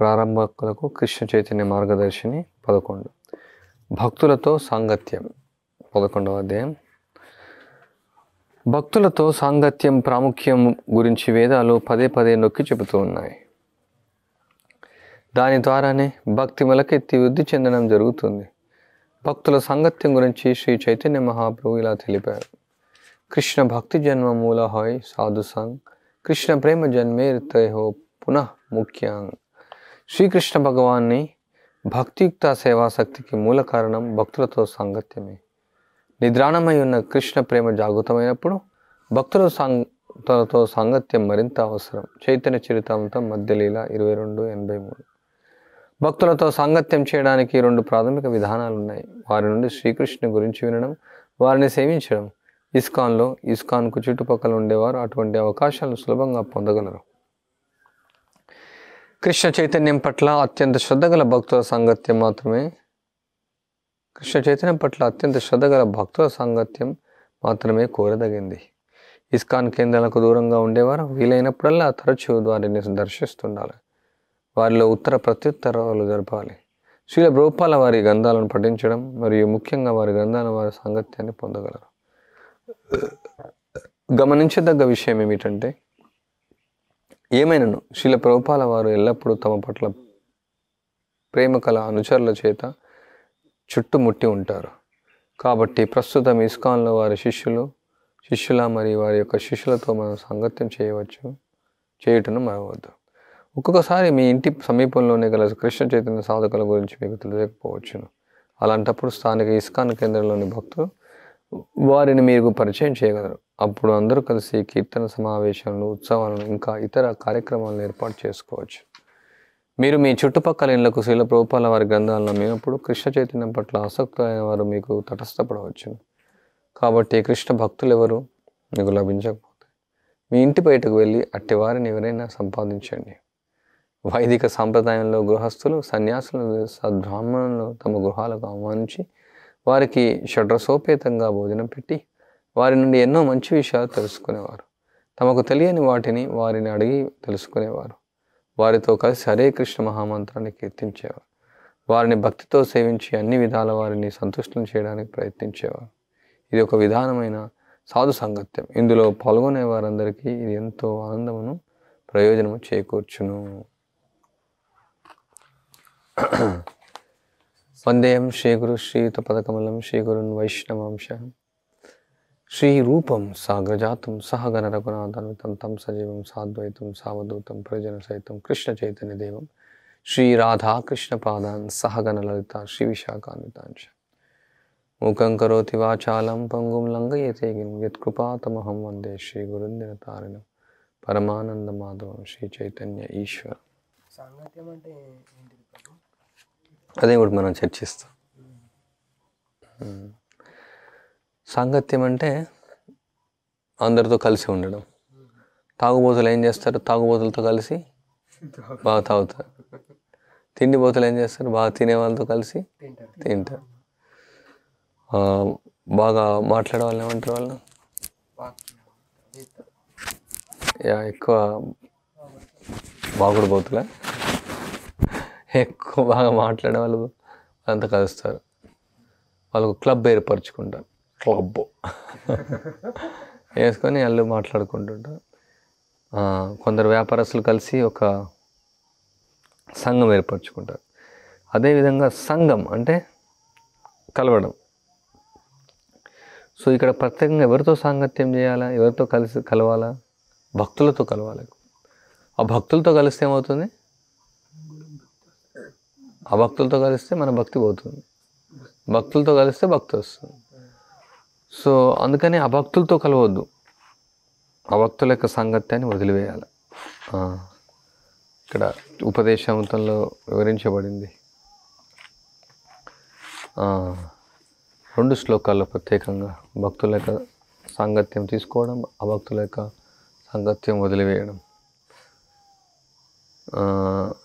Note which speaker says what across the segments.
Speaker 1: ప్రారంభకులకు కృష్ణ చైతన్య మార్గదర్శిని పదకొండు భక్తులతో సాంగత్యం పదకొండవ అధ్యాయం భక్తులతో సాంగత్యం ప్రాముఖ్యం గురించి వేదాలు పదే పదే నొక్కి చెబుతూ ఉన్నాయి దాని ద్వారానే భక్తి మొలకెత్తి వృద్ధి చెందడం జరుగుతుంది భక్తుల సంగత్యం గురించి శ్రీ చైతన్య మహాప్రభు ఇలా తెలిపారు కృష్ణ భక్తి జన్మ మూల హాయ్ సాధు సంగ్ కృష్ణ ప్రేమ జన్మే హో పునః ముఖ్యాంగ్ శ్రీకృష్ణ భగవాన్ని భక్తియుక్త సేవాశక్తికి మూల కారణం భక్తులతో సాంగత్యమే నిద్రాణమై ఉన్న కృష్ణ ప్రేమ జాగృతమైనప్పుడు భక్తుల సాంగతలతో సాంగత్యం మరింత అవసరం చైతన్య చరితంతో మధ్యలీల ఇరవై రెండు ఎనభై మూడు భక్తులతో సాంగత్యం చేయడానికి రెండు ప్రాథమిక విధానాలు ఉన్నాయి వారి నుండి శ్రీకృష్ణుని గురించి వినడం వారిని సేవించడం ఇస్కాన్లో ఇస్కాన్కు చుట్టుపక్కల ఉండేవారు అటువంటి అవకాశాలను సులభంగా పొందగలరు కృష్ణ చైతన్యం పట్ల అత్యంత శ్రద్ధగల భక్తుల సాంగత్యం మాత్రమే కృష్ణ చైతన్యం పట్ల అత్యంత శ్రద్ధగల భక్తుల సాంగత్యం మాత్రమే కోరదగింది ఇస్కాన్ కేంద్రాలకు దూరంగా ఉండేవారు వీలైనప్పుడల్లా తరచూ వారిని దర్శిస్తుండాలి వారిలో ఉత్తర ప్రత్యుత్తరాలు జరపాలి శ్రీల రూపాల వారి గ్రంథాలను పఠించడం మరియు ముఖ్యంగా వారి గ్రంథాల వారి సాంగత్యాన్ని పొందగలరు గమనించదగ్గ విషయం ఏమిటంటే ఏమైనను శీల ప్రభుపాల వారు ఎల్లప్పుడూ తమ పట్ల ప్రేమ కళ అనుచరుల చేత చుట్టుముట్టి ఉంటారు కాబట్టి ప్రస్తుతం ఇస్కాన్లో వారి శిష్యులు శిష్యుల మరియు వారి యొక్క శిష్యులతో మనం సాంగత్యం చేయవచ్చు చేయుటను మరవద్దు ఒక్కొక్కసారి మీ ఇంటి సమీపంలోనే గల కృష్ణ చైతన్య సాధకుల గురించి మీకు తెలియకపోవచ్చును అలాంటప్పుడు స్థానిక ఇస్కాన్ కేంద్రంలోని భక్తులు వారిని మీకు పరిచయం చేయగలరు అప్పుడు అందరూ కలిసి కీర్తన సమావేశాలను ఉత్సవాలను ఇంకా ఇతర కార్యక్రమాలను ఏర్పాటు చేసుకోవచ్చు మీరు మీ చుట్టుపక్కల ఇళ్లకు శీల ప్రభుపాల వారి గ్రంథాలను అమ్మినప్పుడు కృష్ణ చైతన్యం పట్ల అయిన వారు మీకు తటస్థపడవచ్చు కాబట్టి కృష్ణ భక్తులు ఎవరు మీకు లభించకపోతే మీ ఇంటి బయటకు వెళ్ళి అట్టివారిని ఎవరైనా సంపాదించండి వైదిక సాంప్రదాయంలో గృహస్థులు సన్యాసులు సద్బ్రాహ్మణులు తమ గృహాలకు ఆహ్వానించి వారికి షడ్రసోపేతంగా భోజనం పెట్టి వారి నుండి ఎన్నో మంచి విషయాలు తెలుసుకునేవారు తమకు తెలియని వాటిని వారిని అడిగి తెలుసుకునేవారు వారితో కలిసి హరే కృష్ణ మహామంత్రాన్ని కీర్తించేవారు వారిని భక్తితో సేవించి అన్ని విధాల వారిని సంతృష్టం చేయడానికి ప్రయత్నించేవారు ఇది ఒక విధానమైన సాధు సాంగత్యం ఇందులో పాల్గొనే వారందరికీ ఇది ఎంతో ఆనందమును ప్రయోజనము చేకూర్చును శ్రీ గురు వందేయం పదకమలం శ్రీ గురున్ వైష్ణవాంశ శ్రీ రూపం సాగ్రజాతం సహగణ రఘునాథన్వితం తం సజీవం సాద్వైతం సావధూతం ప్రజన సహితం కృష్ణ చైతన్య దేవం శ్రీ పాదాన్ సహగణ లలిత శ్రీ విశాఖాన్వితాంశ ముఖం కరోతి వాచాలం పంగుం లంఘయతేగిం యత్కృపాతమహం వందే శ్రీ గురుందినతారిణం పరమానంద మాధవం శ్రీ చైతన్య ఈశ్వర సాంగత్యం అంటే ఏంటి అదే కూడా మనం చర్చిస్తాం సాంగత్యం అంటే అందరితో కలిసి ఉండడం తాగుబోతులు ఏం చేస్తారు తాగుబోతులతో కలిసి బాగా తాగుతారు తిండి బోతులు ఏం చేస్తారు బాగా తినే వాళ్ళతో కలిసి తింటారు బాగా మాట్లాడే వాళ్ళు ఏమంటారు వాళ్ళు ఎక్కువ బాగుడు బోతులే ఎక్కువ బాగా మాట్లాడే వాళ్ళు అంతా కలుస్తారు వాళ్ళకు క్లబ్ ఏర్పరచుకుంటారు క్లబ్ వేసుకొని వాళ్ళు మాట్లాడుకుంటుంటారు కొందరు వ్యాపారస్తులు కలిసి ఒక సంఘం ఏర్పరచుకుంటారు అదేవిధంగా సంఘం అంటే కలవడం సో ఇక్కడ ప్రత్యేకంగా ఎవరితో సాంగత్యం చేయాలా ఎవరితో కలిసి కలవాలా భక్తులతో కలవాలి ఆ భక్తులతో కలిస్తే ఏమవుతుంది ఆ భక్తులతో కలిస్తే మన భక్తి పోతుంది భక్తులతో కలిస్తే భక్తి వస్తుంది సో అందుకని అభక్తులతో కలవద్దు అభక్తుల యొక్క సాంగత్యాన్ని వదిలివేయాలి ఇక్కడ ఉపదేశాంతంలో వివరించబడింది రెండు శ్లోకాల్లో ప్రత్యేకంగా భక్తుల యొక్క సాంగత్యం తీసుకోవడం అభక్తుల యొక్క సాంగత్యం వదిలివేయడం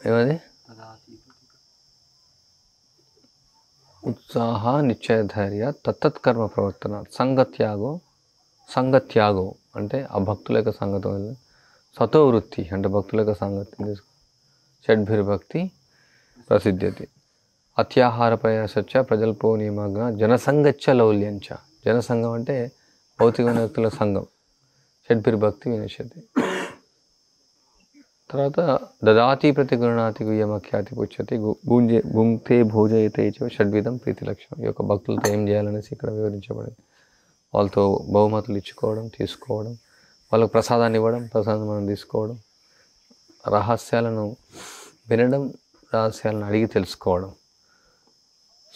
Speaker 1: ఏమది ఉత్సాహ నిశ్చయధైర్య తత్తత్కర్మ ప్రవర్తన సంగత్యాగో సంగత్యాగో అంటే ఆ భక్తుల యొక్క సంగతం సతో వృత్తి అంటే భక్తుల యొక్క సంగతి షడ్భిర్భక్తి ప్రసిద్ధ్యతి అత్యాహార ప్రయాసచ్చ ప్రజల్పో నియమగ్న జనసంగచ్చ లౌల్యంచ జనసంఘం అంటే భౌతిక వ్యక్తుల సంఘం షడ్భిర్భక్తి వినశ్యతి తర్వాత దదాతి ప్రతి గుణాతి అఖ్యాతి పుచ్చతి గుంజే గుంతే భోజయితే చో షడ్విధం ప్రీతి లక్ష్యం ఈ యొక్క భక్తులతో ఏం చేయాలనేసి ఇక్కడ వివరించబడింది వాళ్ళతో బహుమతులు ఇచ్చుకోవడం తీసుకోవడం వాళ్ళకు ప్రసాదాన్ని ఇవ్వడం ప్రసాదం మనం తీసుకోవడం రహస్యాలను వినడం రహస్యాలను అడిగి తెలుసుకోవడం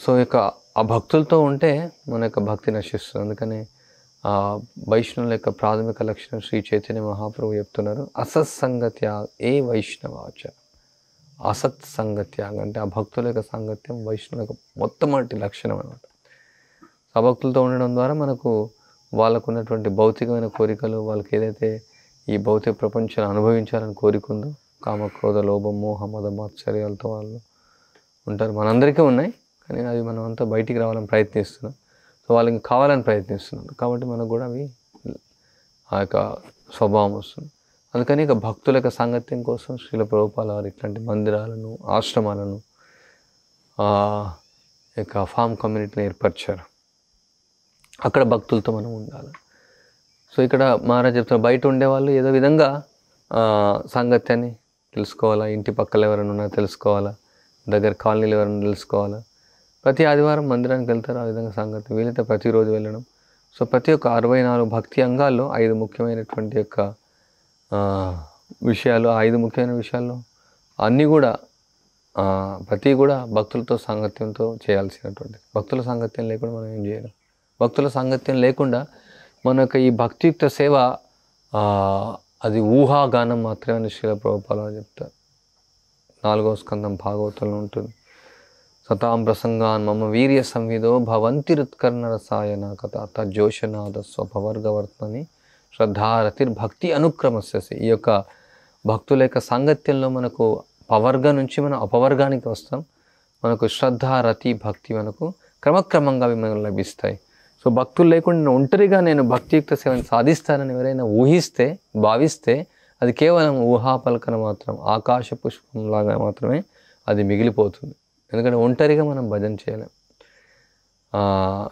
Speaker 1: సో ఈ యొక్క ఆ భక్తులతో ఉంటే మన యొక్క భక్తి నశిస్తుంది అందుకని ఆ వైష్ణవుల యొక్క ప్రాథమిక లక్షణం శ్రీ చైతన్య మహాప్రభు చెప్తున్నారు అసత్సంగత్యాగ ఏ వైష్ణవాచ అసత్సంగత్యాగ అంటే ఆ భక్తుల యొక్క సాంగత్యం వైష్ణవుల యొక్క మొట్టమొదటి లక్షణం అనమాట ఆ భక్తులతో ఉండడం ద్వారా మనకు వాళ్ళకు ఉన్నటువంటి భౌతికమైన కోరికలు వాళ్ళకి ఏదైతే ఈ భౌతిక ప్రపంచాన్ని అనుభవించాలని కోరికుందో కామక్రోధ లోభం మోహ మద మాత్సర్యాలతో వాళ్ళు ఉంటారు మనందరికీ ఉన్నాయి కానీ అవి మనం అంతా బయటికి రావాలని ప్రయత్నిస్తున్నాం సో వాళ్ళకి కావాలని ప్రయత్నిస్తున్నారు కాబట్టి మనకు కూడా అవి ఆ యొక్క స్వభావం వస్తుంది అందుకని ఇక భక్తుల యొక్క సాంగత్యం కోసం శ్రీల ప్రభుపాల వారు ఇట్లాంటి మందిరాలను ఆశ్రమాలను యొక్క ఫామ్ కమ్యూనిటీని ఏర్పరిచారు అక్కడ భక్తులతో మనం ఉండాలి సో ఇక్కడ మహారాజ్ చెప్తున్న బయట ఉండేవాళ్ళు ఏదో విధంగా సాంగత్యాన్ని తెలుసుకోవాలా ఇంటి పక్కల ఎవరైనా ఉన్నా తెలుసుకోవాలా దగ్గర కాలనీలు ఎవరైనా తెలుసుకోవాలా ప్రతి ఆదివారం మందిరానికి వెళ్తారు ఆ విధంగా సంగతి వీలైతే ప్రతిరోజు వెళ్ళడం సో ప్రతి ఒక్క అరవై నాలుగు భక్తి అంగాల్లో ఐదు ముఖ్యమైనటువంటి యొక్క విషయాలు ఆ ఐదు ముఖ్యమైన విషయాల్లో అన్నీ కూడా ప్రతి కూడా భక్తులతో సాంగత్యంతో చేయాల్సినటువంటి భక్తుల సాంగత్యం లేకుండా మనం ఏం చేయలేం భక్తుల సాంగత్యం లేకుండా మన యొక్క ఈ భక్తియుక్త సేవ అది ఊహాగానం మాత్రమే అని శ్రీల ప్రభుపాలని చెప్తారు నాలుగో స్కందం భాగవతంలో ఉంటుంది సతాం ప్రసంగాన్ మమ వీర్య భవంతి భవంతిరుత్కర్ణ రసాయన కథ అత జోషనాథ స్వభవర్గవర్తని శ్రద్ధారతిర్భక్తి అనుక్రమస్యసి ఈ యొక్క భక్తుల యొక్క సాంగత్యంలో మనకు పవర్గ నుంచి మనం అపవర్గానికి వస్తాం మనకు శ్రద్ధ రతి భక్తి మనకు క్రమక్రమంగా అవి మనకు లభిస్తాయి సో భక్తులు లేకుండా ఒంటరిగా నేను భక్తియుక్త సేవను సాధిస్తానని ఎవరైనా ఊహిస్తే భావిస్తే అది కేవలం ఊహాపలకన మాత్రం ఆకాశ పుష్పంలాగా మాత్రమే అది మిగిలిపోతుంది ఎందుకంటే ఒంటరిగా మనం భజన చేయలేం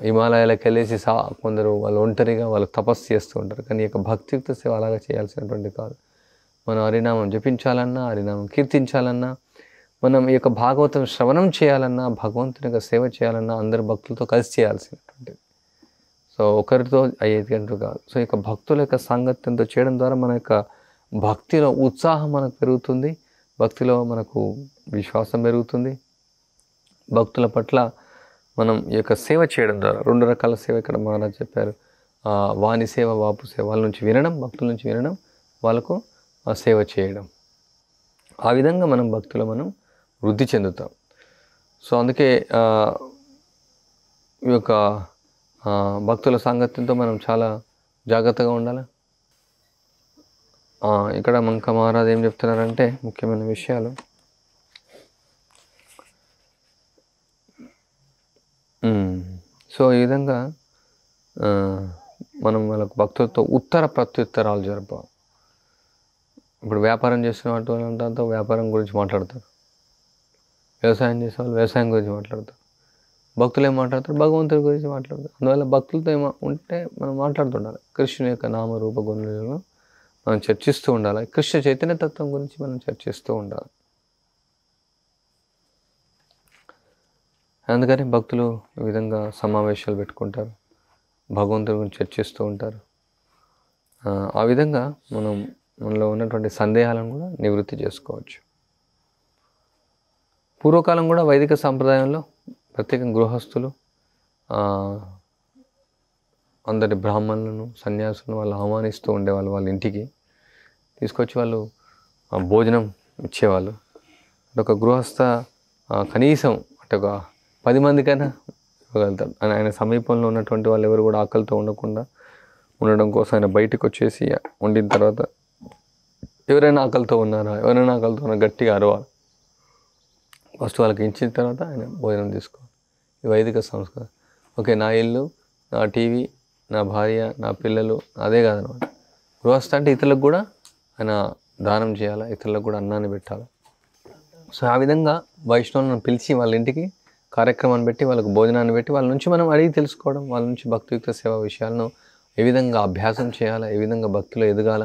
Speaker 1: హిమాలయాలకు వెళ్ళేసి సా కొందరు వాళ్ళు ఒంటరిగా వాళ్ళు తపస్సు చేస్తూ ఉంటారు కానీ యొక్క భక్తియుక్త సేవ అలాగా చేయాల్సినటువంటి కాదు మనం హరినామం జపించాలన్నా హరినామం కీర్తించాలన్నా మనం ఈ యొక్క భాగవతం శ్రవణం చేయాలన్నా భగవంతుని యొక్క సేవ చేయాలన్నా అందరు భక్తులతో కలిసి చేయాల్సినటువంటిది సో ఒకరితో అయ్యేటట్టు కాదు సో ఈ యొక్క భక్తుల యొక్క సాంగత్యంతో చేయడం ద్వారా మన యొక్క భక్తిలో ఉత్సాహం మనకు పెరుగుతుంది భక్తిలో మనకు విశ్వాసం పెరుగుతుంది భక్తుల పట్ల మనం ఈ యొక్క సేవ చేయడం ద్వారా రెండు రకాల సేవ ఇక్కడ మహారాజ్ చెప్పారు వాణి సేవ వాపు సేవ వాళ్ళ నుంచి వినడం భక్తుల నుంచి వినడం వాళ్ళకు సేవ చేయడం ఆ విధంగా మనం భక్తులు మనం వృద్ధి చెందుతాం సో అందుకే ఈ యొక్క భక్తుల సాంగత్యంతో మనం చాలా జాగ్రత్తగా ఉండాలి ఇక్కడ మంక మహారాజ్ ఏం చెప్తున్నారంటే ముఖ్యమైన విషయాలు సో ఈ విధంగా మనం వాళ్ళకు భక్తులతో ఉత్తర ప్రత్యుత్తరాలు జరపాలి ఇప్పుడు వ్యాపారం చేసిన దాంతో వ్యాపారం గురించి మాట్లాడతారు వ్యవసాయం చేసే వాళ్ళు వ్యవసాయం గురించి మాట్లాడతారు భక్తులు ఏం మాట్లాడతారు భగవంతుడి గురించి మాట్లాడతారు అందువల్ల భక్తులతో ఏమో ఉంటే మనం మాట్లాడుతుండాలి కృష్ణుని యొక్క నామ రూప మనం చర్చిస్తూ ఉండాలి కృష్ణ చైతన్యతత్వం గురించి మనం చర్చిస్తూ ఉండాలి అందుకని భక్తులు ఈ విధంగా సమావేశాలు పెట్టుకుంటారు భగవంతుడి గురించి చర్చిస్తూ ఉంటారు ఆ విధంగా మనం మనలో ఉన్నటువంటి సందేహాలను కూడా నివృత్తి చేసుకోవచ్చు పూర్వకాలం కూడా వైదిక సాంప్రదాయంలో ప్రత్యేకంగా గృహస్థులు అందరి బ్రాహ్మణులను సన్యాసులను వాళ్ళు ఆహ్వానిస్తూ ఉండేవాళ్ళు వాళ్ళ ఇంటికి తీసుకొచ్చి వాళ్ళు భోజనం ఇచ్చేవాళ్ళు ఒక గృహస్థ కనీసం అంటే ఒక పది మందికైనా ఇవ్వగలుగుతాడు అని ఆయన సమీపంలో ఉన్నటువంటి వాళ్ళు ఎవరు కూడా ఆకలితో ఉండకుండా ఉండడం కోసం ఆయన బయటకు వచ్చేసి వండిన తర్వాత ఎవరైనా ఆకలితో ఉన్నారా ఎవరైనా ఆకలితో ఉన్నారా గట్టిగా అరవాలి ఫస్ట్ వాళ్ళకి ఇచ్చిన తర్వాత ఆయన భోజనం తీసుకోవాలి ఈ వైదిక సంస్కారం ఓకే నా ఇల్లు నా టీవీ నా భార్య నా పిల్లలు అదే కాదనమాట గృహస్థ అంటే ఇతరులకు కూడా ఆయన దానం చేయాలా ఇతరులకు కూడా అన్నాన్ని పెట్టాలి సో ఆ విధంగా వైష్ణవులను పిలిచి వాళ్ళ ఇంటికి కార్యక్రమాన్ని పెట్టి వాళ్ళకు భోజనాన్ని పెట్టి వాళ్ళ నుంచి మనం అడిగి తెలుసుకోవడం వాళ్ళ నుంచి భక్తియుక్త సేవ విషయాలను ఏ విధంగా అభ్యాసం చేయాలా ఏ విధంగా భక్తులు ఎదగాల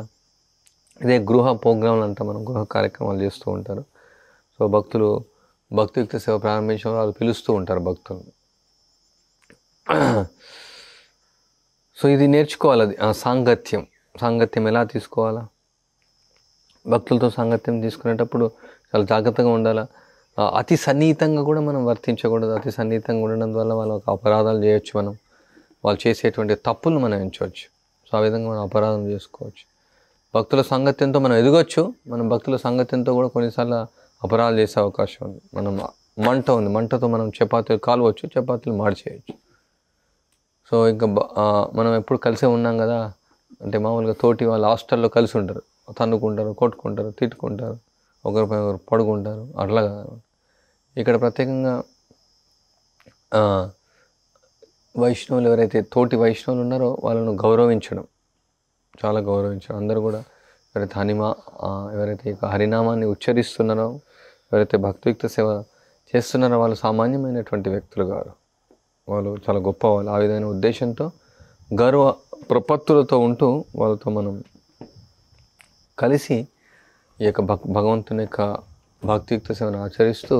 Speaker 1: ఇదే గృహ ప్రోగ్రాంలు అంతా మనం గృహ కార్యక్రమాలు చేస్తూ ఉంటారు సో భక్తులు భక్తియుక్త సేవ ప్రారంభించిన వాళ్ళు పిలుస్తూ ఉంటారు భక్తులను సో ఇది నేర్చుకోవాలి అది సాంగత్యం సాంగత్యం ఎలా తీసుకోవాలా భక్తులతో సాంగత్యం తీసుకునేటప్పుడు చాలా జాగ్రత్తగా ఉండాలా అతి సన్నిహితంగా కూడా మనం వర్తించకూడదు అతి సన్నిహితంగా ఉండడం వల్ల వాళ్ళు ఒక అపరాధాలు చేయొచ్చు మనం వాళ్ళు చేసేటువంటి తప్పులు మనం ఎంచవచ్చు సో ఆ విధంగా మనం అపరాధం చేసుకోవచ్చు భక్తుల సంగత్యంతో మనం ఎదగొచ్చు మనం భక్తుల సంగత్యంతో కూడా కొన్నిసార్లు అపరాధాలు చేసే అవకాశం ఉంది మనం మంట ఉంది మంటతో మనం చపాతీలు కాలవచ్చు చపాతీలు మార్చేయచ్చు సో ఇంకా మనం ఎప్పుడు కలిసే ఉన్నాం కదా అంటే మామూలుగా తోటి వాళ్ళు హాస్టల్లో కలిసి ఉంటారు తన్నుకుంటారు కొట్టుకుంటారు తిట్టుకుంటారు ఒకరిపై ఒకరు పడుకుంటారు అట్లా ఇక్కడ ప్రత్యేకంగా వైష్ణవులు ఎవరైతే తోటి వైష్ణవులు ఉన్నారో వాళ్ళను గౌరవించడం చాలా గౌరవించడం అందరూ కూడా ఎవరైతే హనిమా ఎవరైతే హరినామాన్ని ఉచ్చరిస్తున్నారో ఎవరైతే భక్తియుక్త సేవ చేస్తున్నారో వాళ్ళు సామాన్యమైనటువంటి వ్యక్తులు కాదు వాళ్ళు చాలా గొప్ప వాళ్ళు ఆ విధమైన ఉద్దేశంతో గర్వ ప్రపత్తులతో ఉంటూ వాళ్ళతో మనం కలిసి ఈ యొక్క భగవంతుని యొక్క భక్తియుక్త సేవను ఆచరిస్తూ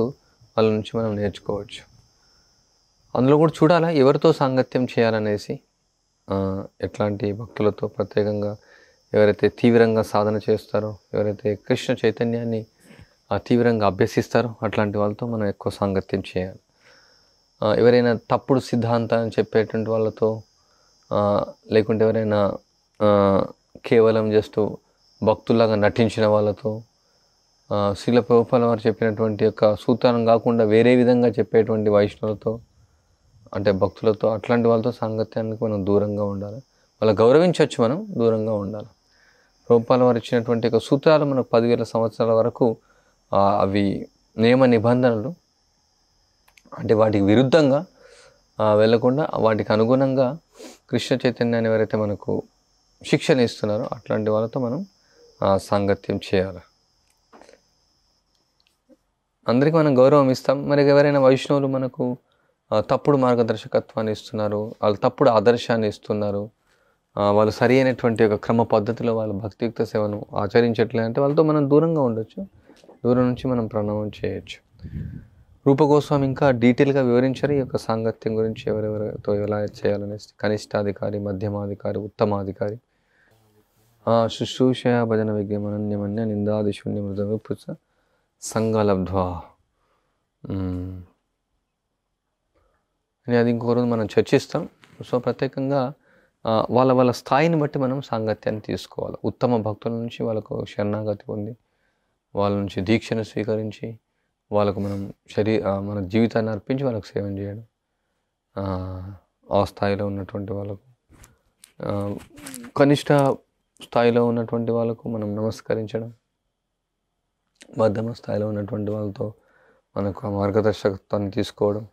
Speaker 1: వాళ్ళ నుంచి మనం నేర్చుకోవచ్చు అందులో కూడా చూడాలా ఎవరితో సాంగత్యం చేయాలనేసి ఎట్లాంటి భక్తులతో ప్రత్యేకంగా ఎవరైతే తీవ్రంగా సాధన చేస్తారో ఎవరైతే కృష్ణ చైతన్యాన్ని తీవ్రంగా అభ్యసిస్తారో అట్లాంటి వాళ్ళతో మనం ఎక్కువ సాంగత్యం చేయాలి ఎవరైనా తప్పుడు సిద్ధాంతాన్ని చెప్పేటువంటి వాళ్ళతో లేకుంటే ఎవరైనా కేవలం జస్ట్ భక్తులాగా నటించిన వాళ్ళతో శిల ప్రభుపాల వారు చెప్పినటువంటి యొక్క సూత్రం కాకుండా వేరే విధంగా చెప్పేటువంటి వైష్ణవులతో అంటే భక్తులతో అట్లాంటి వాళ్ళతో సాంగత్యానికి మనం దూరంగా ఉండాలి వాళ్ళ గౌరవించవచ్చు మనం దూరంగా ఉండాలి ప్రభుపాల వారు ఇచ్చినటువంటి యొక్క సూత్రాలు మనకు పదివేల సంవత్సరాల వరకు అవి నియమ నిబంధనలు అంటే వాటికి విరుద్ధంగా వెళ్లకుండా వాటికి అనుగుణంగా కృష్ణ చైతన్యాన్ని ఎవరైతే మనకు శిక్షణ ఇస్తున్నారో అట్లాంటి వాళ్ళతో మనం సాంగత్యం చేయాలి అందరికీ మనం గౌరవం ఇస్తాం మరి ఎవరైనా వైష్ణవులు మనకు తప్పుడు మార్గదర్శకత్వాన్ని ఇస్తున్నారు వాళ్ళు తప్పుడు ఆదర్శాన్ని ఇస్తున్నారు వాళ్ళు సరి అయినటువంటి ఒక క్రమ పద్ధతిలో వాళ్ళ భక్తియుక్త సేవను ఆచరించట్లేదంటే వాళ్ళతో మనం దూరంగా ఉండొచ్చు దూరం నుంచి మనం ప్రణామం చేయొచ్చు రూపగోస్వామి ఇంకా డీటెయిల్గా వివరించారు ఈ యొక్క సాంగత్యం గురించి ఎవరెవరితో ఎలా చేయాలనేసి కనిష్టాధికారి మధ్యమాధికారి ఉత్తమాధికారి శుశ్రూషయ భజన విజ్ఞమనన్యమన్య నిందాది శూన్య మృద సంఘలబ్ధ్వా అని అది ఇంకో రోజు మనం చర్చిస్తాం సో ప్రత్యేకంగా వాళ్ళ వాళ్ళ స్థాయిని బట్టి మనం సాంగత్యాన్ని తీసుకోవాలి ఉత్తమ భక్తుల నుంచి వాళ్ళకు శరణాగతి పొంది వాళ్ళ నుంచి దీక్షను స్వీకరించి వాళ్ళకు మనం శరీర మన జీవితాన్ని అర్పించి వాళ్ళకు సేవం చేయడం ఆ స్థాయిలో ఉన్నటువంటి వాళ్ళకు కనిష్ట స్థాయిలో ఉన్నటువంటి వాళ్ళకు మనం నమస్కరించడం మధ్యమ స్థాయిలో ఉన్నటువంటి వాళ్ళతో మనకు ఆ మార్గదర్శకత్వాన్ని తీసుకోవడం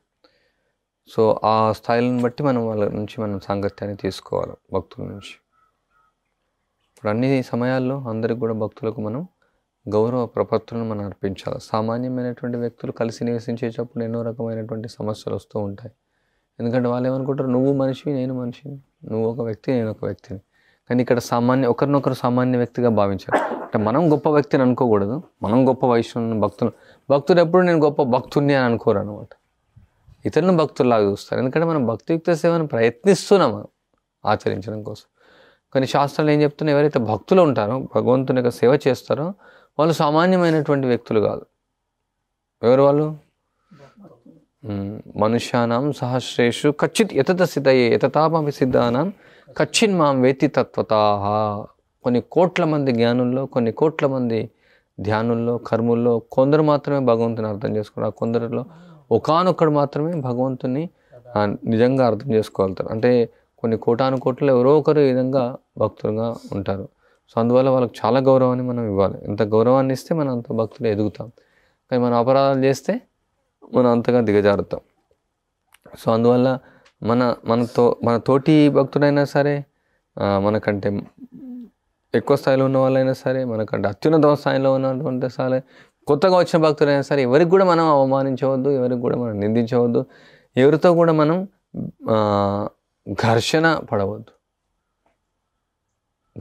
Speaker 1: సో ఆ స్థాయిలను బట్టి మనం వాళ్ళ నుంచి మనం సాంగత్యాన్ని తీసుకోవాలి భక్తుల నుంచి ఇప్పుడు అన్ని సమయాల్లో అందరికి కూడా భక్తులకు మనం గౌరవ ప్రపత్తులను మనం అర్పించాలి సామాన్యమైనటువంటి వ్యక్తులు కలిసి నివసించేటప్పుడు ఎన్నో రకమైనటువంటి సమస్యలు వస్తూ ఉంటాయి ఎందుకంటే వాళ్ళు ఏమనుకుంటారు నువ్వు మనిషి నేను మనిషి నువ్వు ఒక వ్యక్తి నేను ఒక వ్యక్తిని కానీ ఇక్కడ సామాన్య ఒకరినొకరు సామాన్య వ్యక్తిగా భావించారు అంటే మనం గొప్ప వ్యక్తిని అనుకోకూడదు మనం గొప్ప వైష్ణవుని భక్తులు భక్తుడు ఎప్పుడు నేను గొప్ప భక్తుడిని అని అనుకోరు అనమాట ఇతరులను భక్తుల్లాగా చూస్తారు ఎందుకంటే మనం భక్తియుక్త సేవను ప్రయత్నిస్తున్నాం ఆచరించడం కోసం కానీ శాస్త్రాలు ఏం చెప్తున్నా ఎవరైతే భక్తులు ఉంటారో భగవంతుని యొక్క సేవ చేస్తారో వాళ్ళు సామాన్యమైనటువంటి వ్యక్తులు కాదు ఎవరు వాళ్ళు మనుష్యానాం సహస్రేషు కచ్చిత్ యతత సిద్ధయ్యే యతతాపమి సిద్ధానం ఖచ్చిన్ మాం వేతి తత్వతాహ కొన్ని కోట్ల మంది జ్ఞానుల్లో కొన్ని కోట్ల మంది ధ్యానుల్లో కర్ముల్లో కొందరు మాత్రమే భగవంతుని అర్థం చేసుకున్నారు కొందరిలో ఒకనొక్కడు మాత్రమే భగవంతుని నిజంగా అర్థం చేసుకోగలుగుతారు అంటే కొన్ని కోటాను కోట్లు ఎవరో ఒకరు ఈ విధంగా భక్తులుగా ఉంటారు సో అందువల్ల వాళ్ళకి చాలా గౌరవాన్ని మనం ఇవ్వాలి ఎంత గౌరవాన్ని ఇస్తే మనం అంత భక్తులు ఎదుగుతాం కానీ మనం అపరాధాలు చేస్తే మనం అంతగా దిగజారుతాం సో అందువల్ల మన మనతో మన తోటి భక్తుడైనా సరే మనకంటే ఎక్కువ స్థాయిలో ఉన్న వాళ్ళైనా సరే మనకంటే అత్యున్నత స్థాయిలో ఉన్నటువంటి సరే కొత్తగా వచ్చిన భక్తులైనా సరే ఎవరికి కూడా మనం అవమానించవద్దు ఎవరికి కూడా మనం నిందించవద్దు ఎవరితో కూడా మనం ఘర్షణ పడవద్దు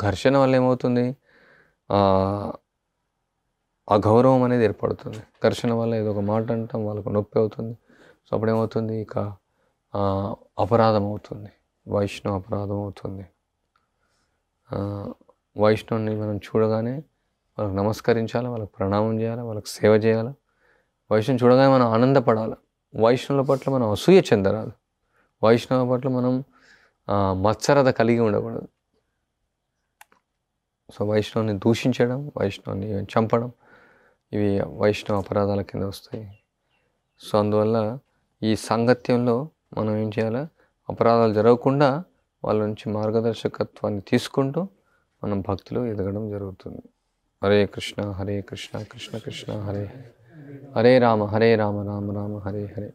Speaker 1: ఘర్షణ వల్ల ఏమవుతుంది అగౌరవం అనేది ఏర్పడుతుంది ఘర్షణ వల్ల ఏదో ఒక మాట అంటాం వాళ్ళకు నొప్పి అవుతుంది సో అప్పుడేమవుతుంది ఇక అపరాధం అవుతుంది వైష్ణవ అపరాధం అవుతుంది వైష్ణవుని మనం చూడగానే వాళ్ళకి నమస్కరించాలి వాళ్ళకి ప్రణామం చేయాలి వాళ్ళకి సేవ చేయాలి వైష్ణవం చూడగానే మనం ఆనందపడాలి వైష్ణవుల పట్ల మనం అసూయ చెందరాదు వైష్ణవ పట్ల మనం మత్సరత కలిగి ఉండకూడదు సో వైష్ణవుని దూషించడం వైష్ణవుని చంపడం ఇవి వైష్ణవ అపరాధాల కింద వస్తాయి సో అందువల్ల ఈ సాంగత్యంలో మనం ఏం చేయాలి అపరాధాలు జరగకుండా వాళ్ళ నుంచి మార్గదర్శకత్వాన్ని తీసుకుంటూ మనం భక్తులు ఎదగడం జరుగుతుంది హరే కృష్ణ హరే కృష్ణ కృష్ణ కృష్ణ హరే హరే రామ హరే రామ రామ రామ హరే హరే